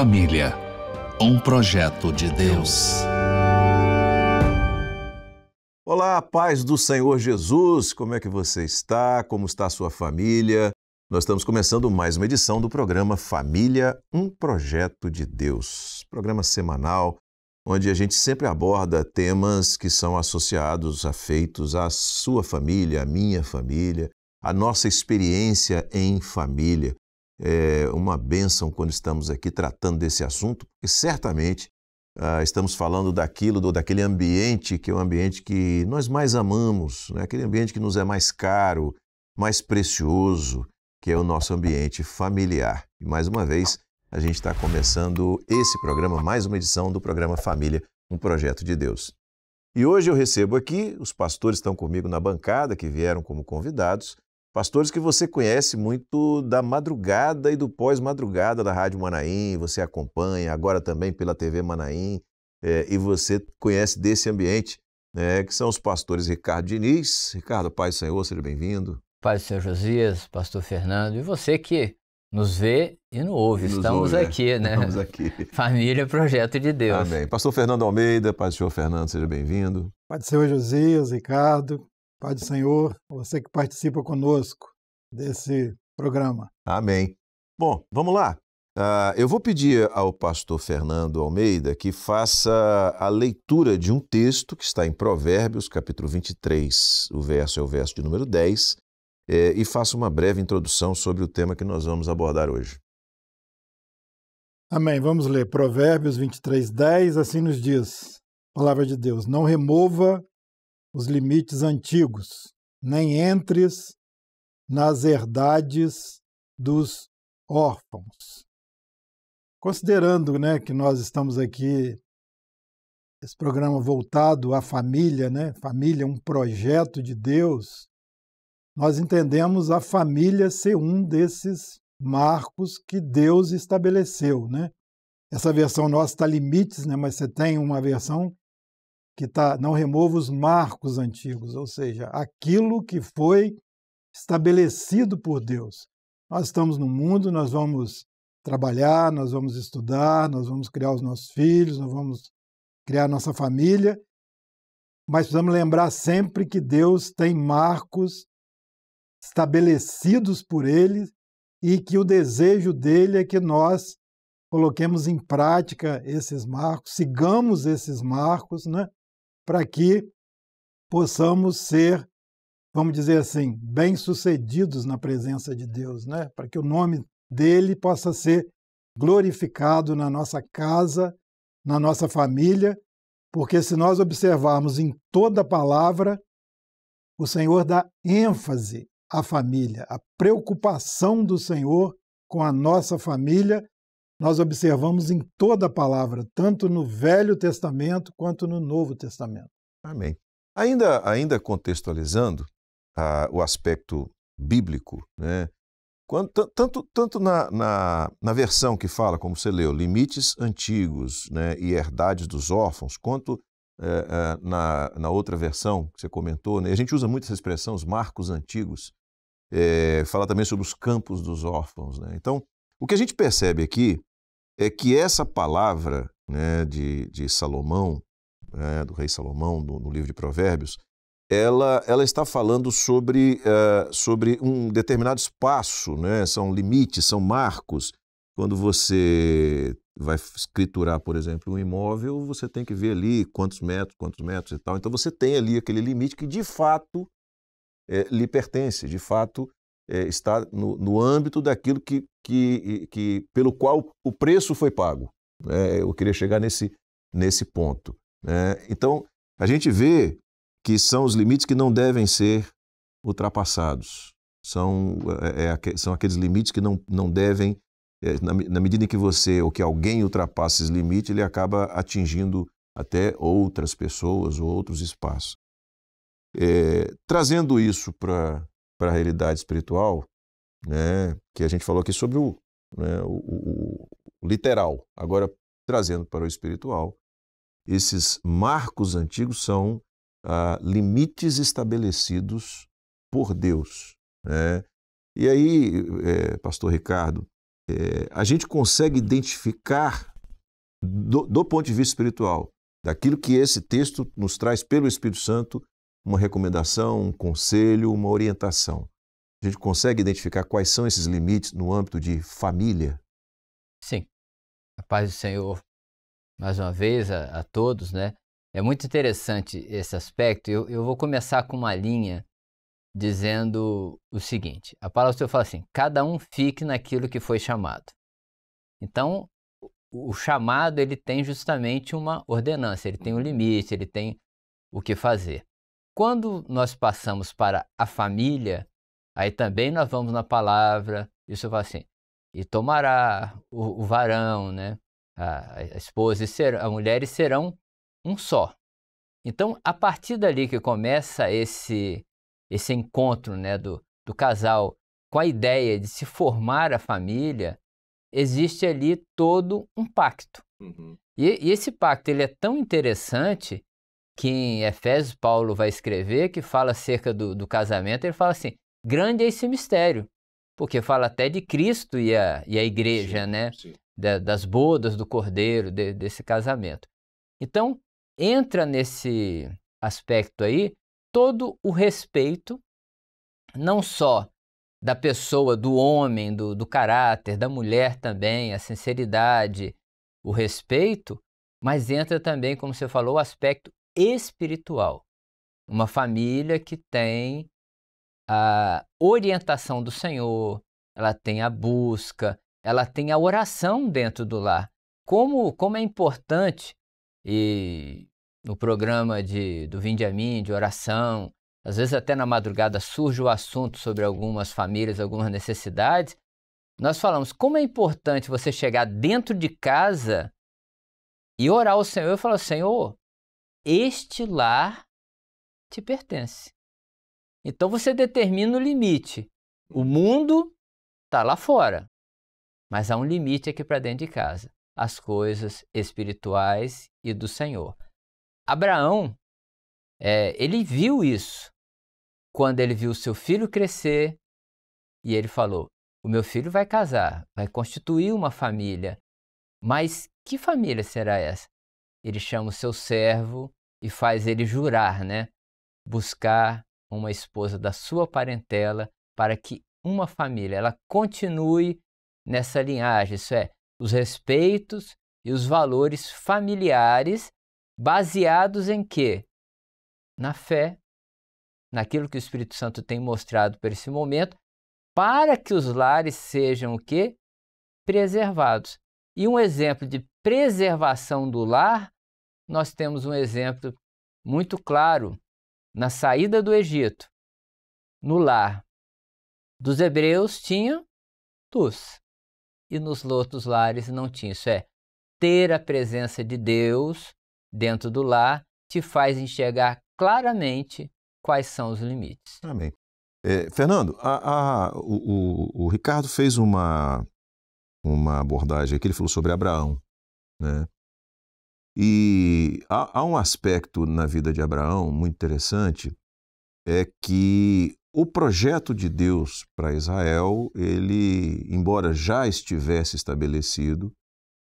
Família, um projeto de Deus. Olá, paz do Senhor Jesus, como é que você está? Como está a sua família? Nós estamos começando mais uma edição do programa Família, um projeto de Deus. Programa semanal onde a gente sempre aborda temas que são associados, feitos à sua família, à minha família, à nossa experiência em família é uma bênção quando estamos aqui tratando desse assunto, porque certamente ah, estamos falando daquilo, do, daquele ambiente que é o um ambiente que nós mais amamos, né? aquele ambiente que nos é mais caro, mais precioso, que é o nosso ambiente familiar. E mais uma vez, a gente está começando esse programa, mais uma edição do programa Família, um projeto de Deus. E hoje eu recebo aqui, os pastores estão comigo na bancada, que vieram como convidados, Pastores que você conhece muito da madrugada e do pós-madrugada da Rádio Manaim, você acompanha agora também pela TV Manaim, é, e você conhece desse ambiente, né, que são os pastores Ricardo Diniz. Ricardo, Pai do Senhor, seja bem-vindo. Pai do Senhor Josias, Pastor Fernando, e você que nos vê e nos ouve. E nos Estamos ouve, é. aqui, né? Estamos aqui. Família Projeto de Deus. Amém. Pastor Fernando Almeida, Pastor Fernando, seja bem-vindo. Pai do Senhor Josias, Ricardo, Pai do Senhor, você que participa conosco desse programa. Amém. Bom, vamos lá. Uh, eu vou pedir ao pastor Fernando Almeida que faça a leitura de um texto que está em Provérbios, capítulo 23, o verso é o verso de número 10, é, e faça uma breve introdução sobre o tema que nós vamos abordar hoje. Amém. Vamos ler Provérbios 23, 10, assim nos diz palavra de Deus: Não remova os limites antigos, nem entres nas herdades dos órfãos. Considerando né, que nós estamos aqui, esse programa voltado à família, né? família é um projeto de Deus, nós entendemos a família ser um desses marcos que Deus estabeleceu. Né? Essa versão nossa está limites, né? mas você tem uma versão que está, não remova os marcos antigos, ou seja, aquilo que foi estabelecido por Deus. Nós estamos no mundo, nós vamos trabalhar, nós vamos estudar, nós vamos criar os nossos filhos, nós vamos criar nossa família, mas precisamos lembrar sempre que Deus tem marcos estabelecidos por ele e que o desejo dele é que nós coloquemos em prática esses marcos, sigamos esses marcos, né? para que possamos ser, vamos dizer assim, bem-sucedidos na presença de Deus, né? para que o nome dele possa ser glorificado na nossa casa, na nossa família, porque se nós observarmos em toda a palavra, o Senhor dá ênfase à família, a preocupação do Senhor com a nossa família nós observamos em toda a palavra, tanto no Velho Testamento quanto no Novo Testamento. Amém. Ainda, ainda contextualizando ah, o aspecto bíblico, né? Quando, tanto, tanto na, na, na, versão que fala, como você leu, limites antigos né, e herdades dos órfãos, quanto eh, eh, na, na outra versão que você comentou, né, a gente usa muito essa expressão, os marcos antigos, Falar eh, fala também sobre os campos dos órfãos. Né? Então, o que a gente percebe aqui é que essa palavra né, de, de Salomão, né, do rei Salomão, no, no livro de Provérbios, ela, ela está falando sobre, uh, sobre um determinado espaço, né? são limites, são marcos. Quando você vai escriturar, por exemplo, um imóvel, você tem que ver ali quantos metros, quantos metros e tal. Então você tem ali aquele limite que de fato é, lhe pertence, de fato é, está no, no, âmbito daquilo que, que, que, pelo qual o preço foi pago. É, eu queria chegar nesse, nesse ponto. É, então, a gente vê que são os limites que não devem ser ultrapassados. São, é, é são aqueles limites que não, não devem, é, na, na medida em que você ou que alguém ultrapassa esses limites, ele acaba atingindo até outras pessoas ou outros espaços. É, trazendo isso para para a realidade espiritual, né, que a gente falou aqui sobre o, né, o, o literal, agora trazendo para o espiritual, esses marcos antigos são ah, limites estabelecidos por Deus. Né? E aí, é, Pastor Ricardo, é, a gente consegue identificar, do, do ponto de vista espiritual, daquilo que esse texto nos traz pelo Espírito Santo, uma recomendação, um conselho, uma orientação. A gente consegue identificar quais são esses limites no âmbito de família? Sim. A paz do Senhor, mais uma vez, a, a todos, né? É muito interessante esse aspecto. Eu, eu vou começar com uma linha dizendo o seguinte: a palavra do Senhor fala assim, cada um fique naquilo que foi chamado. Então, o chamado ele tem justamente uma ordenança, ele tem um limite, ele tem o que fazer. Quando nós passamos para a família, aí também nós vamos na palavra, isso fala assim, e tomará o, o varão, né? A, a esposa e ser, a mulher e serão um só. Então, a partir dali que começa esse esse encontro, né, do, do casal com a ideia de se formar a família, existe ali todo um pacto. Uhum. E, e, esse pacto ele é tão interessante que em Efésios Paulo vai escrever, que fala acerca do, do casamento, ele fala assim: grande é esse mistério, porque fala até de Cristo e a, e a igreja, sim, né? Sim. Da, das bodas do cordeiro, de, desse casamento. Então, entra nesse aspecto aí todo o respeito, não só da pessoa, do homem, do, do caráter, da mulher também, a sinceridade, o respeito, mas entra também, como você falou, o aspecto espiritual. Uma família que tem a orientação do Senhor, ela tem a busca, ela tem a oração dentro do lar. Como, como é importante, e no programa de, do Vinde a Mim, de oração, às vezes até na madrugada surge o assunto sobre algumas famílias, algumas necessidades, nós falamos como é importante você chegar dentro de casa e orar ao Senhor e falar: Senhor, este lar te pertence. Então você determina o limite. O mundo está lá fora, mas há um limite aqui para dentro de casa as coisas espirituais e do Senhor. Abraão, é, ele viu isso quando ele viu seu filho crescer e ele falou: O meu filho vai casar, vai constituir uma família, mas que família será essa? Ele chama o seu servo e faz ele jurar, né? Buscar uma esposa da sua parentela para que uma família ela continue nessa linhagem, isso é, os respeitos e os valores familiares baseados em quê? Na fé, naquilo que o Espírito Santo tem mostrado para esse momento, para que os lares sejam o quê? Preservados. E um exemplo de preservação do lar nós temos um exemplo muito claro na saída do Egito, no lar dos hebreus tinha tus e nos outros lares não tinha. Isso é ter a presença de Deus dentro do lar te faz enxergar claramente quais são os limites. Amém. É, Fernando, a, a, o, o, o, Ricardo fez uma, uma abordagem aqui, ele falou sobre Abraão. Né? E há, há um aspecto na vida de Abraão muito interessante, é que o projeto de Deus para Israel, ele, embora já estivesse estabelecido,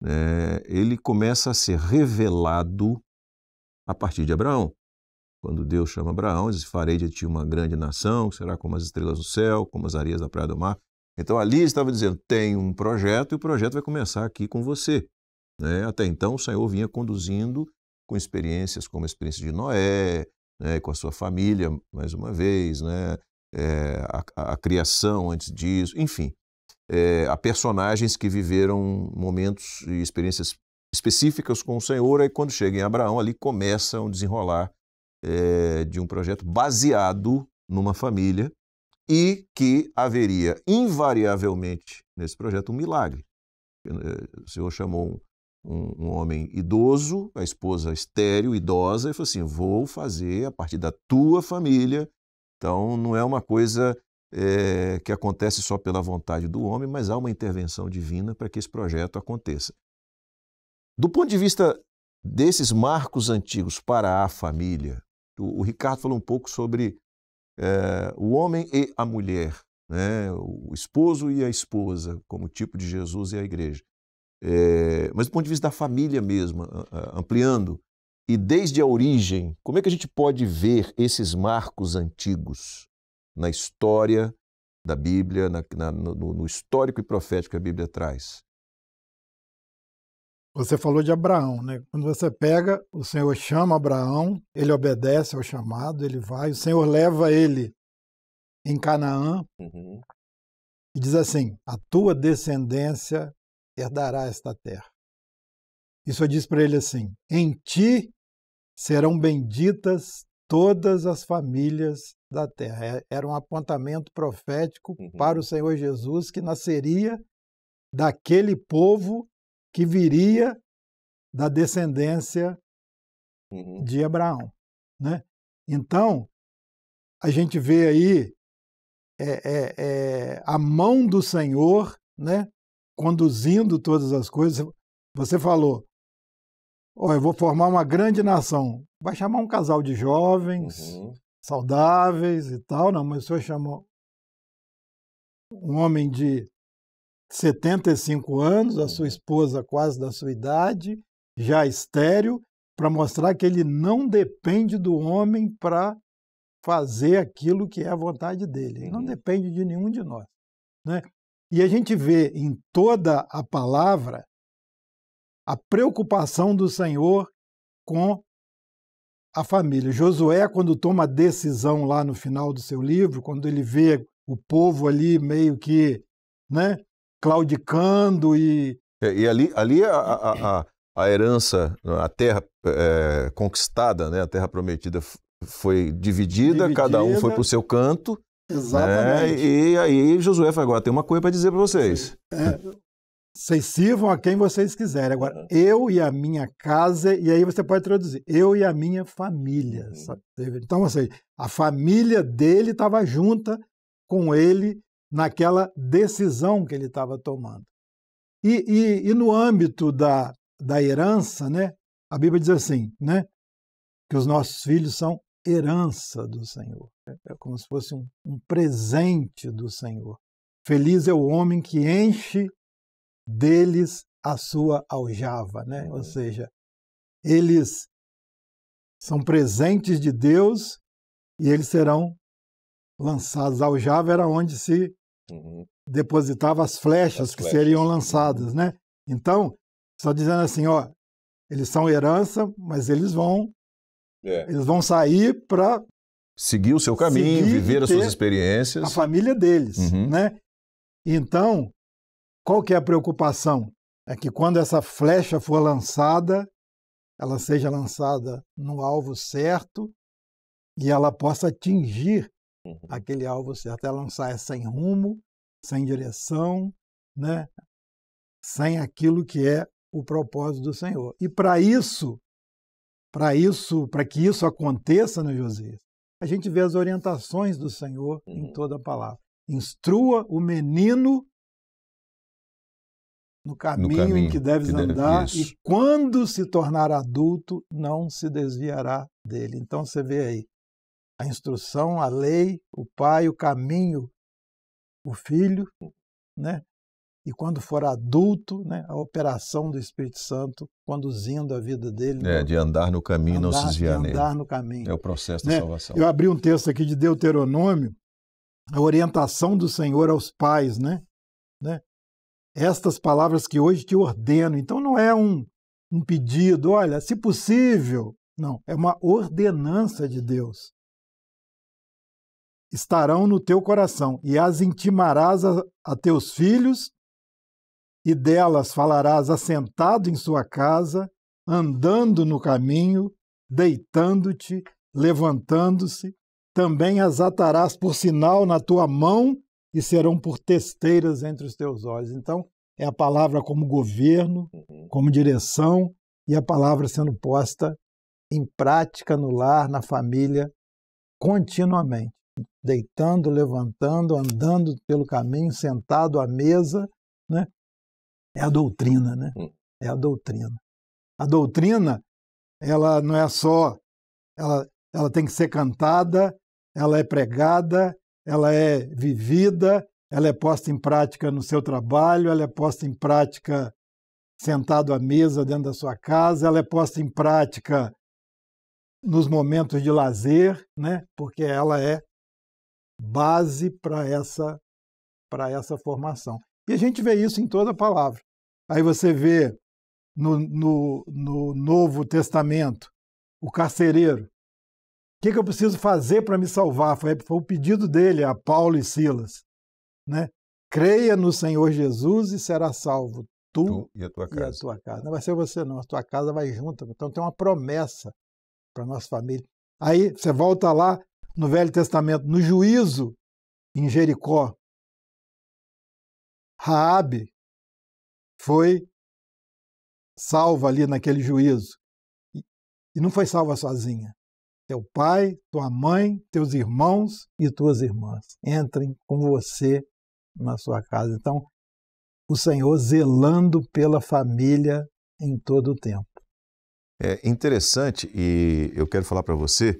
né, ele começa a ser revelado a partir de Abraão. Quando Deus chama Abraão, diz: Farei de ti uma grande nação, que será como as estrelas do céu, como as areias da praia do mar. Então ali estava dizendo: tem um projeto e o projeto vai começar aqui com você. Né? Até então, o Senhor vinha conduzindo com experiências como a experiência de Noé, né? com a sua família, mais uma vez, né? É, a, a, criação antes disso, enfim, é, eh, a personagens que viveram momentos e experiências específicas com o Senhor, aí quando chega em Abraão, ali começa um desenrolar é, de um projeto baseado numa família e que haveria invariavelmente nesse projeto um milagre. O Senhor chamou um, um, homem idoso, a esposa estéreo, idosa, e falou assim: vou fazer a partir da tua família. Então, não é uma coisa é, que acontece só pela vontade do homem, mas há uma intervenção divina para que esse projeto aconteça. Do ponto de vista desses marcos antigos para a família, o, o Ricardo falou um pouco sobre é, o homem e a mulher, né? o esposo e a esposa, como tipo de Jesus e a igreja é, mas do ponto de vista da família mesmo, ampliando, e desde a origem, como é que a gente pode ver esses marcos antigos na história da Bíblia, na, na, no, no histórico e profético que a Bíblia traz? Você falou de Abraão, né? Quando você pega, o Senhor chama Abraão, ele obedece ao chamado, ele vai, o Senhor leva ele em Canaã uhum. e diz assim: a tua descendência herdará esta terra. E só diz para ele assim: Em ti serão benditas todas as famílias da terra. É, era um apontamento profético uhum. para o Senhor Jesus que nasceria daquele povo que viria da descendência uhum. de Abraão. Né? Então, a gente vê aí é, é, é, a mão do Senhor né, conduzindo todas as coisas. Você falou, oh, eu vou formar uma grande nação. Vai chamar um casal de jovens, uhum. saudáveis e tal. Não, mas o senhor chamou um homem de 75 anos, a sua uhum. esposa quase da sua idade, já estéreo, para mostrar que ele não depende do homem para fazer aquilo que é a vontade dele. Ele não uhum. depende de nenhum de nós. Né? E a gente vê em toda a palavra a preocupação do Senhor com a família. Josué, quando toma a decisão lá no final do seu livro, quando ele vê o povo ali meio que né, claudicando e. É, e ali, ali a, a, a, a herança, a terra é, conquistada, né, a terra prometida foi dividida, dividida, cada um foi para o seu canto. Né? Exatamente. E aí Josué falou, agora tem uma coisa para dizer para vocês. É, vocês sirvam a quem vocês quiserem. Agora, eu e a minha casa, e aí você pode traduzir, eu e a minha família. Uhum. Sabe? Então, assim, a família dele estava junta com ele naquela decisão que ele estava tomando. E, e, e, no âmbito da, da herança, né, a Bíblia diz assim, né, que os nossos filhos são herança do Senhor. É como se fosse um, um presente do Senhor. Feliz é o homem que enche deles a sua aljava, né? Ou uhum. seja, eles são presentes de Deus e eles serão lançados. A aljava era onde se depositavam uhum. depositava as flechas as que flechas. seriam lançadas, uhum. né? Então, só dizendo assim, ó, eles são herança, mas eles vão é. Eles vão sair para seguir o seu caminho, viver as suas experiências, a família deles, uhum. né? Então, qual que é a preocupação? É que quando essa flecha for lançada, ela seja lançada no alvo certo e ela possa atingir uhum. aquele alvo certo. Ela lançar sem rumo, sem direção, né? sem aquilo que é o propósito do Senhor. E para isso, para isso, para que isso aconteça no né, Josias, a gente vê as orientações do Senhor em uhum. toda a palavra. Instrua o menino no caminho, no caminho em que deves que andar deve, e quando se tornar adulto não se desviará dele. Então você vê aí a instrução, a lei, o pai, o caminho, o filho, né? e quando for adulto, né, a operação do Espírito Santo conduzindo a vida dele. É, no... Né, de andar no caminho, andar, não se desviar nele. andar no caminho. É o processo né? da salvação. Eu abri um texto aqui de Deuteronômio, a orientação do Senhor aos pais, né? né? Estas palavras que hoje te ordeno. Então não é um, um pedido, olha, se possível. Não, é uma ordenança de Deus estarão no teu coração, e as intimarás a, a, teus filhos, e delas falarás assentado em sua casa, andando no caminho, deitando-te, levantando-se, também as atarás por sinal na tua mão e serão por testeiras entre os teus olhos. Então, é a palavra como governo, uhum. como direção e a palavra sendo posta em prática no lar, na família, continuamente, deitando, levantando, andando pelo caminho, sentado à mesa, né? é a doutrina, né? Hum. É a doutrina. A doutrina, ela não é só, ela, ela tem que ser cantada, ela é pregada, ela é vivida, ela é posta em prática no seu trabalho, ela é posta em prática sentado à mesa dentro da sua casa, ela é posta em prática nos momentos de lazer, né? Porque ela é base para essa para essa formação. E a gente vê isso em toda a palavra. Aí você vê no, no, no Novo Testamento o carcereiro. O que, que eu preciso fazer para me salvar? Foi, foi o pedido dele a Paulo e Silas. Né? Creia no Senhor Jesus e será salvo, tu, tu e, a tua, e a tua casa. Não vai ser você, não. A tua casa vai junto. Então tem uma promessa para nossa família. Aí você volta lá no Velho Testamento, no juízo em Jericó, Raabe foi salva ali naquele juízo. E não foi salva sozinha. Teu pai, tua mãe, teus irmãos e tuas irmãs entrem com você na sua casa. Então, o Senhor zelando pela família em todo o tempo. É interessante e eu quero falar para você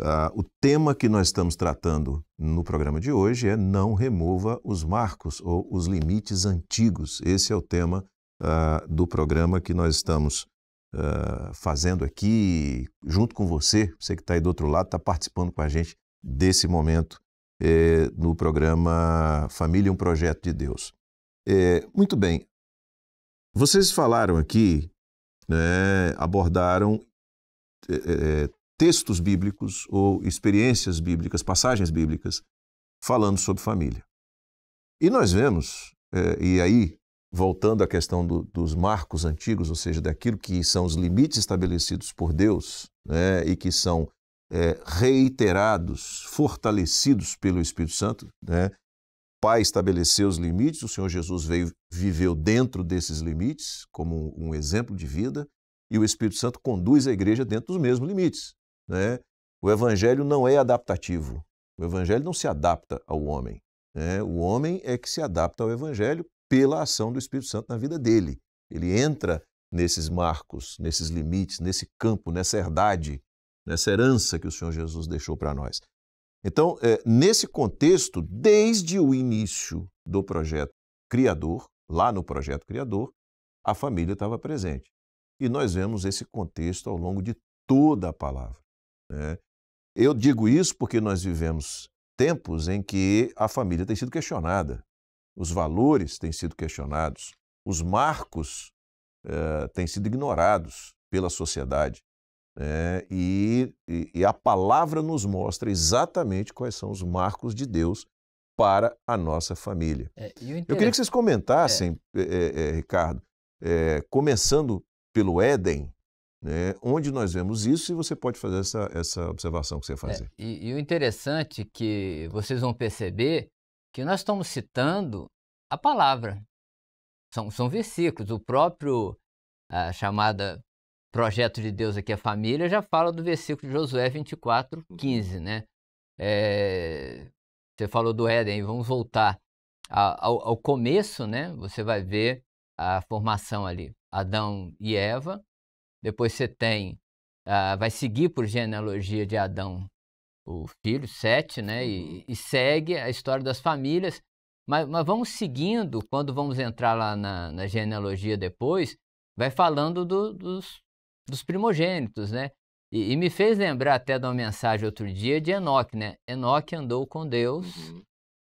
uh, o tema que nós estamos tratando no programa de hoje é Não Remova os Marcos ou os Limites Antigos. Esse é o tema uh, do programa que nós estamos uh, fazendo aqui, junto com você, você que está aí do outro lado, está participando com a gente desse momento eh, no programa Família um Projeto de Deus. Eh, muito bem, vocês falaram aqui, né, abordaram é, textos bíblicos ou experiências bíblicas, passagens bíblicas, falando sobre família. E nós vemos, é, e aí, voltando à questão do, dos marcos antigos, ou seja, daquilo que são os limites estabelecidos por Deus né, e que são é, reiterados, fortalecidos pelo Espírito Santo, né? o Pai estabeleceu os limites, o Senhor Jesus veio, viveu dentro desses limites, como um exemplo de vida, e o Espírito Santo conduz a igreja dentro dos mesmos limites. Né? O evangelho não é adaptativo. O evangelho não se adapta ao homem. Né? O homem é que se adapta ao evangelho pela ação do Espírito Santo na vida dele. Ele entra nesses marcos, nesses limites, nesse campo, nessa herdade, nessa herança que o Senhor Jesus deixou para nós. Então, é, nesse contexto, desde o início do projeto Criador, lá no projeto Criador, a família estava presente. E nós vemos esse contexto ao longo de toda a palavra. Né? Eu digo isso porque nós vivemos tempos em que a família tem sido questionada, os valores têm sido questionados, os marcos uh, têm sido ignorados pela sociedade. Né, e, e, a palavra nos mostra exatamente quais são os marcos de Deus para a nossa família. É, Eu queria que vocês comentassem, é. É, Ricardo, começando pelo Éden, né? Onde nós vemos isso e você pode fazer essa, essa observação que você é, fazer. É, e, e o interessante que vocês vão perceber que nós estamos citando a palavra. São, são versículos. O próprio a chamada projeto de Deus aqui, a família, já fala do versículo de Josué 24, 15, né? É, você falou do Éden, vamos voltar ao, ao começo, né? Você vai ver a formação ali, Adão e Eva, depois você tem, uh, vai seguir por genealogia de Adão o filho, Sete, né? E, uhum. e segue a história das famílias. Mas, mas, vamos seguindo, quando vamos entrar lá na, na genealogia depois, vai falando do, dos, dos, primogênitos, né? E, e, me fez lembrar até de uma mensagem outro dia de Enoque, né? Enoque andou com Deus, uhum.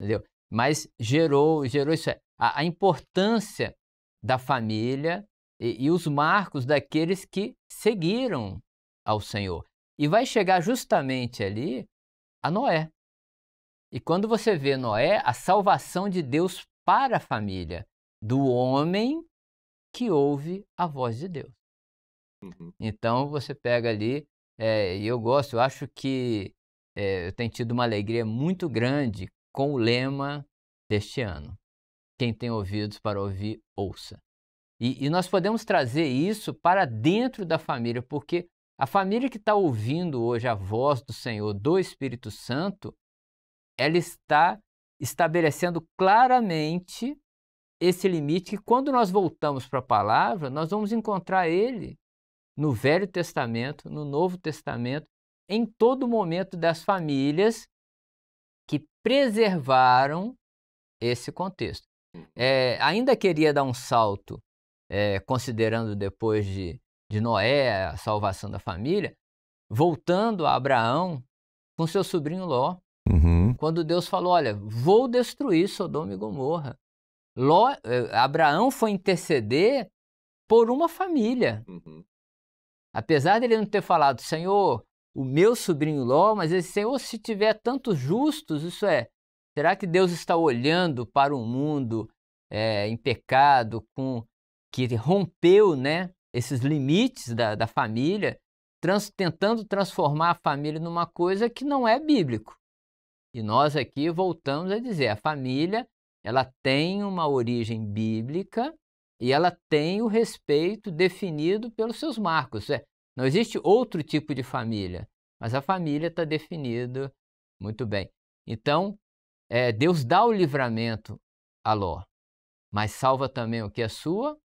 entendeu? Mas gerou, gerou isso. É, a, a, importância da família, e, e os marcos daqueles que seguiram ao Senhor. E vai chegar justamente ali a Noé. E quando você vê Noé, a salvação de Deus para a família, do homem que ouve a voz de Deus. Uhum. Então você pega ali, é, e eu gosto, eu acho que é, eu tenho tido uma alegria muito grande com o lema deste ano. Quem tem ouvidos para ouvir, ouça. E, e nós podemos trazer isso para dentro da família, porque a família que está ouvindo hoje a voz do Senhor, do Espírito Santo, ela está estabelecendo claramente esse limite que quando nós voltamos para a palavra, nós vamos encontrar ele no Velho Testamento, no Novo Testamento, em todo momento das famílias que preservaram esse contexto. Hum. É, ainda queria dar um salto é, considerando depois de, de Noé a salvação da família, voltando a Abraão com seu sobrinho Ló. Uhum. Quando Deus falou: Olha, vou destruir Sodoma e Gomorra. Ló, eh, Abraão foi interceder por uma família. Uhum. Apesar dele não ter falado, Senhor, o meu sobrinho Ló, mas ele, Senhor, se tiver tantos justos, isso é, será que Deus está olhando para o um mundo é, em pecado, com que rompeu né, esses limites da, da família, trans, tentando transformar a família numa coisa que não é bíblico. E nós aqui voltamos a dizer, a família ela tem uma origem bíblica e ela tem o respeito definido pelos seus marcos. É, não existe outro tipo de família, mas a família está definida muito bem. Então, é, Deus dá o livramento a Ló, mas salva também o que é sua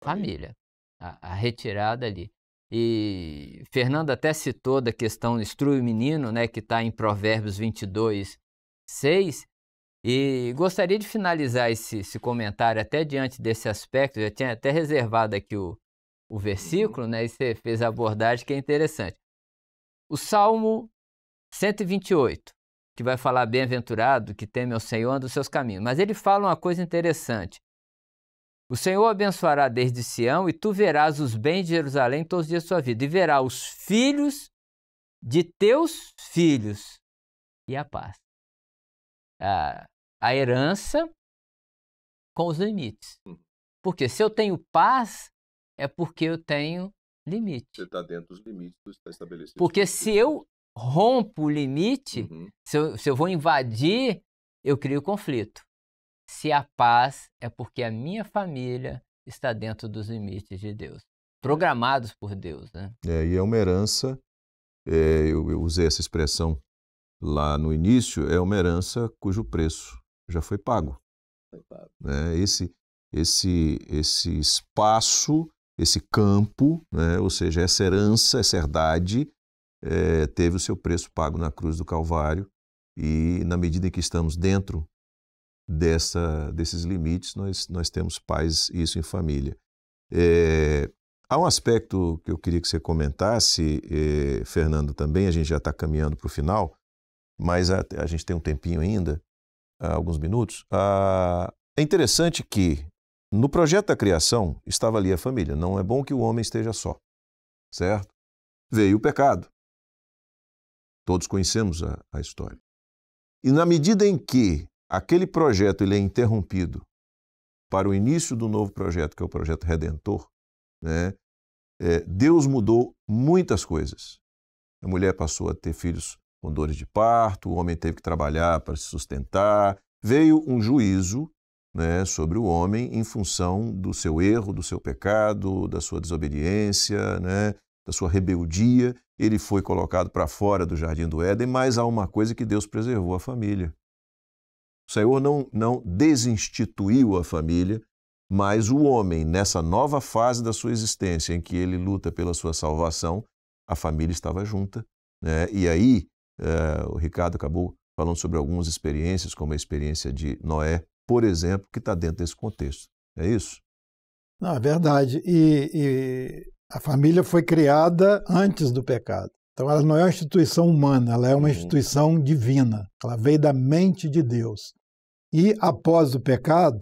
Uhum. família, a, a retirada ali. E Fernando até citou da questão instrui o menino, né, que está em Provérbios 22, 6. E gostaria de finalizar esse, esse, comentário até diante desse aspecto. Eu tinha até reservado aqui o, o uhum. versículo, né, e você fez a abordagem que é interessante. O Salmo 128, que vai falar bem-aventurado, que teme ao Senhor, anda os seus caminhos. Mas ele fala uma coisa interessante. O Senhor abençoará desde Sião e tu verás os bens de Jerusalém todos os dias da sua vida, e verá os filhos de teus filhos e a paz. A, a herança com os limites. Uhum. Porque se eu tenho paz, é porque eu tenho limite. Você está dentro dos limites que está estabelecido. Porque se né? eu rompo o limite, uhum. se, eu, se eu vou invadir, eu crio conflito. Se há paz, é porque a minha família está dentro dos limites de Deus, programados por Deus. Né? É, e é uma herança, é, eu, eu usei essa expressão lá no início, é uma herança cujo preço já foi pago. Foi pago. Né? Esse, esse, esse espaço, esse campo, né? ou seja, essa herança, essa herdade, é, teve o seu preço pago na cruz do Calvário. E na medida em que estamos dentro dessa, desses limites, nós, nós temos pais isso em família. É, há um aspecto que eu queria que você comentasse, é, Fernando, também, a gente já está caminhando para o final, mas a, a, gente tem um tempinho ainda, alguns minutos. Ah, é interessante que no projeto da criação estava ali a família. Não é bom que o homem esteja só, certo? Veio o pecado. Todos conhecemos a, a história. E na medida em que aquele projeto ele é interrompido para o início do novo projeto, que é o projeto Redentor, né? É, Deus mudou muitas coisas. A mulher passou a ter filhos com dores de parto, o homem teve que trabalhar para se sustentar, veio um juízo né, sobre o homem em função do seu erro, do seu pecado, da sua desobediência, né, da sua rebeldia. Ele foi colocado para fora do jardim do Éden, mas há uma coisa que Deus preservou a família. O Senhor não, não desinstituiu a família, mas o homem, nessa nova fase da sua existência, em que ele luta pela sua salvação, a família estava junta. Né? E aí, eh, o Ricardo acabou falando sobre algumas experiências, como a experiência de Noé, por exemplo, que está dentro desse contexto. É isso? Não, é verdade. E, e, a família foi criada antes do pecado. Então ela não é uma instituição humana, ela é uma uhum. instituição divina. Ela veio da mente de Deus. E após o pecado,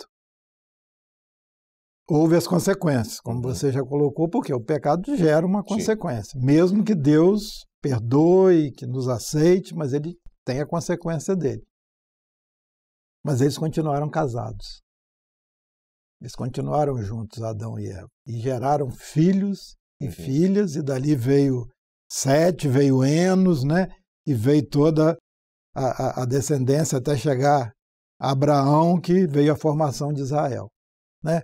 houve as consequências, como uhum. você já colocou, porque o pecado gera uma consequência. Sim. Mesmo que Deus perdoe, que nos aceite, mas ele tem a consequência dele. Mas eles continuaram casados. Eles continuaram juntos, Adão e Eva, e geraram filhos e uhum. filhas, e dali veio Sete, veio Enos, né? E veio toda a, a, a descendência até chegar Abraão que veio à formação de Israel. Né?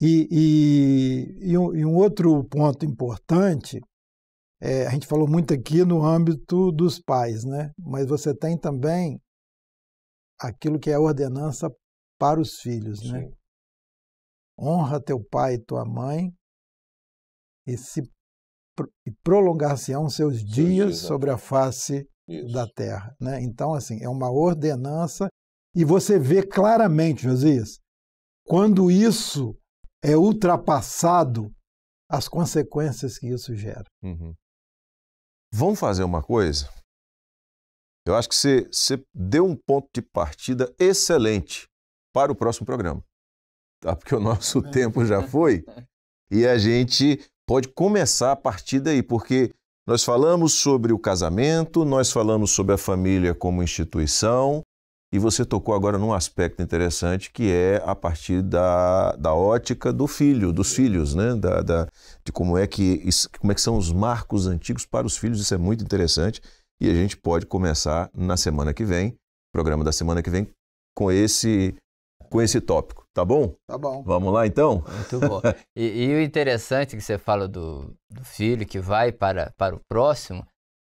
E, e, e, um, e, um, outro ponto importante, é, a gente falou muito aqui no âmbito dos pais, né? mas você tem também aquilo que é a ordenança para os filhos. Né? Honra teu pai e tua mãe, e, se, e prolongar-se-ão seus dias sobre a face Isso. da terra. Né? Então, assim, é uma ordenança e você vê claramente, Josias, quando isso é ultrapassado, as consequências que isso gera. Uhum. Vamos fazer uma coisa? Eu acho que você, você deu um ponto de partida excelente para o próximo programa. Tá? Porque o nosso tempo já foi e a gente pode começar a partir daí, porque nós falamos sobre o casamento, nós falamos sobre a família como instituição, e você tocou agora num aspecto interessante que é a partir da, da ótica do filho, dos filhos, né? Da, da, de como é, que, como é que são os marcos antigos para os filhos, isso é muito interessante. E a gente pode começar na semana que vem, programa da semana que vem, com esse, com esse tópico, tá bom? Tá bom. Vamos lá então? Muito bom. e, e o interessante que você fala do, do filho que vai para, para o próximo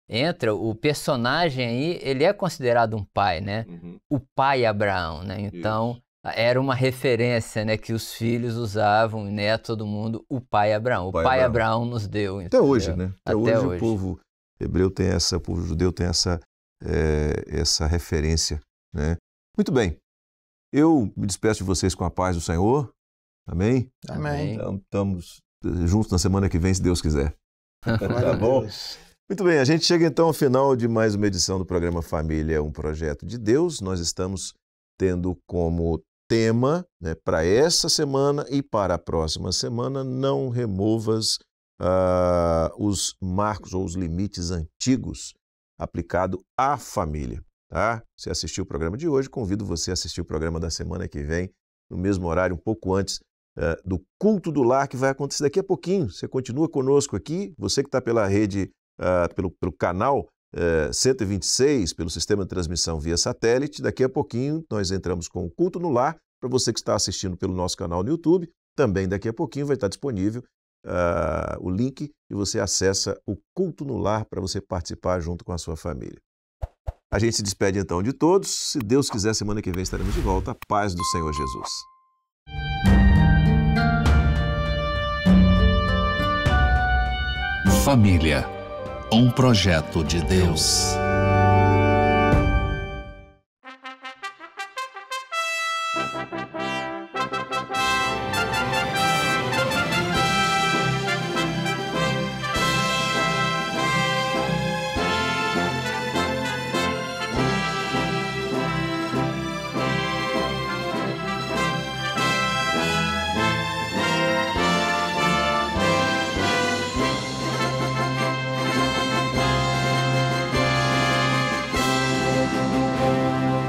entra, o personagem aí, ele é considerado um pai, né? Uhum. O pai Abraão, né? Então, Isso. era uma referência, né? Que os filhos usavam, né? Todo mundo, o pai Abraão. O pai, pai Abraão. Abraão. nos deu. Entendeu? Até hoje, né? Até, Até hoje, hoje, o povo hebreu tem essa, o povo judeu tem essa, é, essa referência, né? Muito bem. Eu me despeço de vocês com a paz do Senhor. Amém? Amém. Estamos então, eh, juntos na semana que vem, se Deus quiser. tá bom? Muito bem, a gente chega então ao final de mais uma edição do programa Família, é um projeto de Deus. Nós estamos tendo como tema né, para essa semana e para a próxima semana: não removas uh, os marcos ou os limites antigos aplicado à família. Tá? Você assistiu o programa de hoje, convido você a assistir o programa da semana que vem, no mesmo horário, um pouco antes uh, do culto do lar que vai acontecer daqui a pouquinho. Você continua conosco aqui, você que está pela rede uh, pelo, pelo canal uh, eh, 126, pelo sistema de transmissão via satélite. Daqui a pouquinho nós entramos com o culto no lar. Para você que está assistindo pelo nosso canal no YouTube, também daqui a pouquinho vai estar disponível uh, o link e você acessa o culto no lar para você participar junto com a sua família. A gente se despede então de todos. Se Deus quiser, semana que vem estaremos de volta. Paz do Senhor Jesus. Família um projeto de Deus.